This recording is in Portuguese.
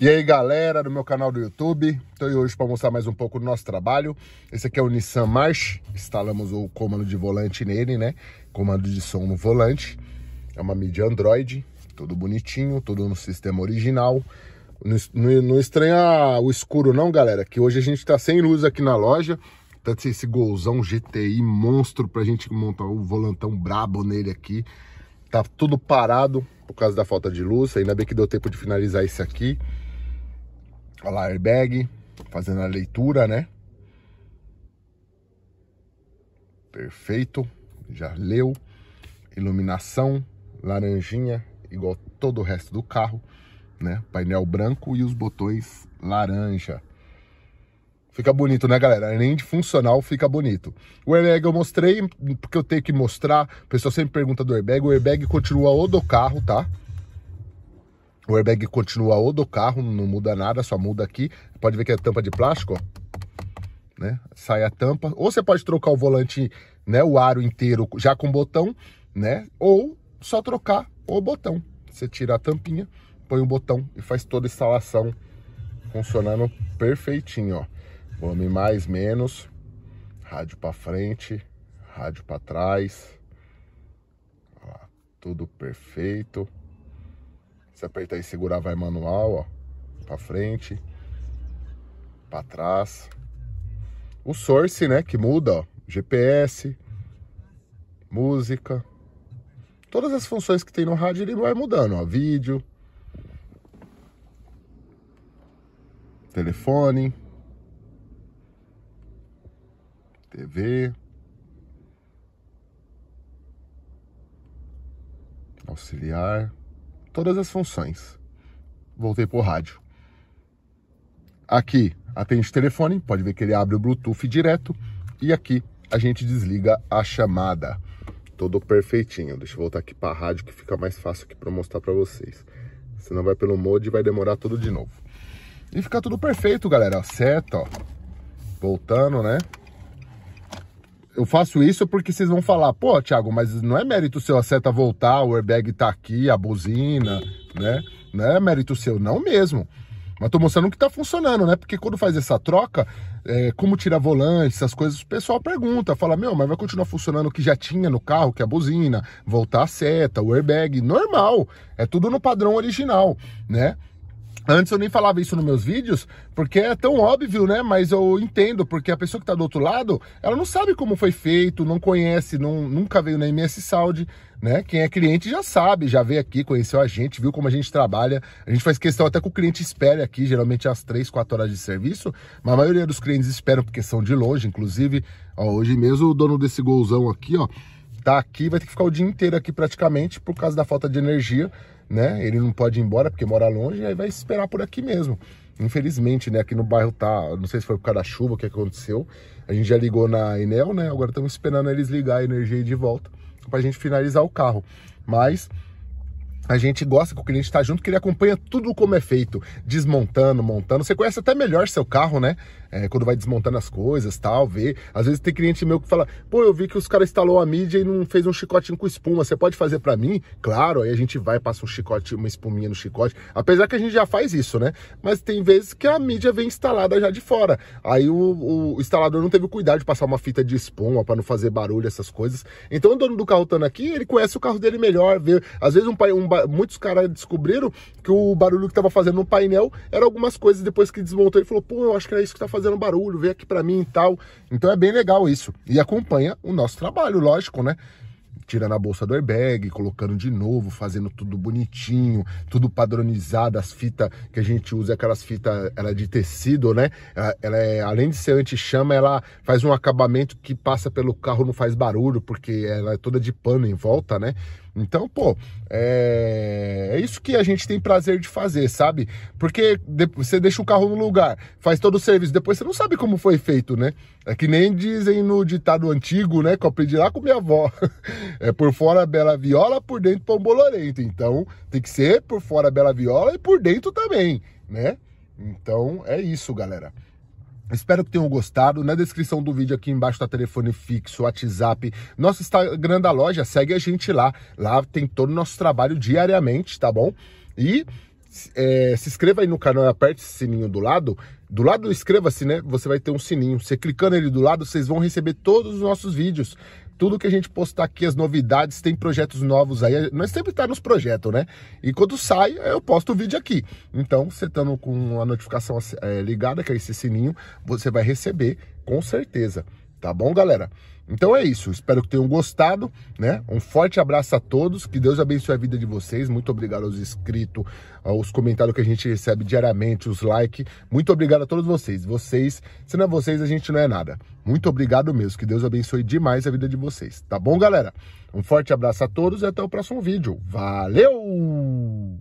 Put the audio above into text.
E aí galera do meu canal do YouTube, estou hoje para mostrar mais um pouco do nosso trabalho. Esse aqui é o Nissan March, instalamos o comando de volante nele, né? Comando de som no volante, é uma mídia Android, tudo bonitinho, tudo no sistema original. Não, não estranha o escuro não galera, que hoje a gente está sem luz aqui na loja. Tanto tá esse golzão GTI monstro para a gente montar um volantão brabo nele aqui. Tá tudo parado por causa da falta de luz, ainda bem que deu tempo de finalizar esse aqui. Olha lá, airbag, fazendo a leitura, né? Perfeito, já leu. Iluminação, laranjinha, igual todo o resto do carro, né? Painel branco e os botões laranja. Fica bonito, né, galera? Além de funcional, fica bonito. O airbag eu mostrei, porque eu tenho que mostrar. O pessoal sempre pergunta do airbag. O airbag continua o do carro, tá? O airbag continua o do carro, não muda nada, só muda aqui. Pode ver que é tampa de plástico, ó. Né? Sai a tampa. Ou você pode trocar o volante, né, o aro inteiro já com botão, né? Ou só trocar o botão. Você tira a tampinha, põe o botão e faz toda a instalação funcionando perfeitinho, ó. Volume mais, menos, rádio para frente, rádio para trás. Ó, tudo perfeito. Se apertar e segurar, vai manual, ó. Pra frente. Pra trás. O source, né? Que muda, ó. GPS. Música. Todas as funções que tem no rádio, ele vai mudando, ó. Vídeo. Telefone. TV. Auxiliar todas as funções. Voltei pro rádio. Aqui atende telefone, pode ver que ele abre o Bluetooth direto. E aqui a gente desliga a chamada. Todo perfeitinho. Deixa eu voltar aqui para a rádio que fica mais fácil aqui para mostrar para vocês. Senão vai pelo mode e vai demorar tudo de novo. E fica tudo perfeito, galera. Seta, ó. Voltando, né? eu faço isso porque vocês vão falar, pô, Thiago, mas não é mérito seu a seta voltar, o airbag tá aqui, a buzina, né? Não é mérito seu, não mesmo. Mas tô mostrando que tá funcionando, né? Porque quando faz essa troca, é, como tirar volante, essas coisas, o pessoal pergunta, fala, meu, mas vai continuar funcionando o que já tinha no carro, que é a buzina, voltar a seta, o airbag, normal. É tudo no padrão original, né? Antes eu nem falava isso nos meus vídeos, porque é tão óbvio, né? Mas eu entendo, porque a pessoa que está do outro lado, ela não sabe como foi feito, não conhece, não, nunca veio na MS Saúde, né? Quem é cliente já sabe, já veio aqui, conheceu a gente, viu como a gente trabalha. A gente faz questão até que o cliente espere aqui, geralmente às 3, 4 horas de serviço, mas a maioria dos clientes esperam porque são de longe, inclusive. Ó, hoje mesmo o dono desse golzão aqui, ó, tá aqui, vai ter que ficar o dia inteiro aqui praticamente por causa da falta de energia, né? Ele não pode ir embora porque mora longe, e aí vai esperar por aqui mesmo. Infelizmente, né, aqui no bairro tá, não sei se foi por causa da chuva o que aconteceu. A gente já ligou na Enel, né? Agora estamos esperando eles ligar a energia de volta pra gente finalizar o carro. Mas a gente gosta que o cliente está junto, que ele acompanha tudo como é feito, desmontando, montando. Você conhece até melhor seu carro, né? É, quando vai desmontando as coisas, tal, ver Às vezes tem cliente meu que fala, pô, eu vi que os caras instalou a mídia e não fez um chicotinho com espuma. Você pode fazer para mim? Claro, aí a gente vai, passa um chicote, uma espuminha no chicote. Apesar que a gente já faz isso, né? Mas tem vezes que a mídia vem instalada já de fora. Aí o, o instalador não teve o cuidado de passar uma fita de espuma para não fazer barulho, essas coisas. Então o dono do carro estando aqui, ele conhece o carro dele melhor, vê. Às vezes um, um muitos caras descobriram que o barulho que estava fazendo no painel era algumas coisas depois que desmontou e falou, pô, eu acho que é isso que está fazendo barulho, vem aqui para mim e tal. Então é bem legal isso. E acompanha o nosso trabalho, lógico, né? tirando a bolsa do airbag, colocando de novo, fazendo tudo bonitinho, tudo padronizado, as fitas que a gente usa, aquelas fitas, ela é de tecido, né? Ela, ela é, além de ser anti-chama, ela faz um acabamento que passa pelo carro, não faz barulho, porque ela é toda de pano em volta, né? Então, pô, é... é, isso que a gente tem prazer de fazer, sabe? Porque você deixa o carro no lugar, faz todo o serviço, depois você não sabe como foi feito, né? É que nem dizem no ditado antigo, né? Que eu aprendi lá com minha avó. É por fora bela viola, por dentro pão bolorento. Então, tem que ser por fora bela viola e por dentro também, né? Então, é isso, galera. Espero que tenham gostado. Na descrição do vídeo aqui embaixo tá telefone fixo, WhatsApp, nosso Instagram da loja. Segue a gente lá. Lá tem todo o nosso trabalho diariamente, tá bom? E é, se inscreva aí no canal e aperte esse sininho do lado. Do lado, inscreva-se, né? Você vai ter um sininho. Você clicando ele do lado, vocês vão receber todos os nossos vídeos tudo que a gente postar aqui, as novidades, tem projetos novos aí. Nós sempre tá nos projetos, né? E quando sai, eu posto o vídeo aqui. Então, você estando com a notificação é, ligada, que é esse sininho, você vai receber com certeza. Tá bom, galera? Então é isso. Espero que tenham gostado, né? Um forte abraço a todos. Que Deus abençoe a vida de vocês. Muito obrigado aos inscritos, aos comentários que a gente recebe diariamente, os likes. Muito obrigado a todos vocês. Vocês, se não é vocês, a gente não é nada. Muito obrigado mesmo. Que Deus abençoe demais a vida de vocês. Tá bom, galera? Um forte abraço a todos e até o próximo vídeo. Valeu!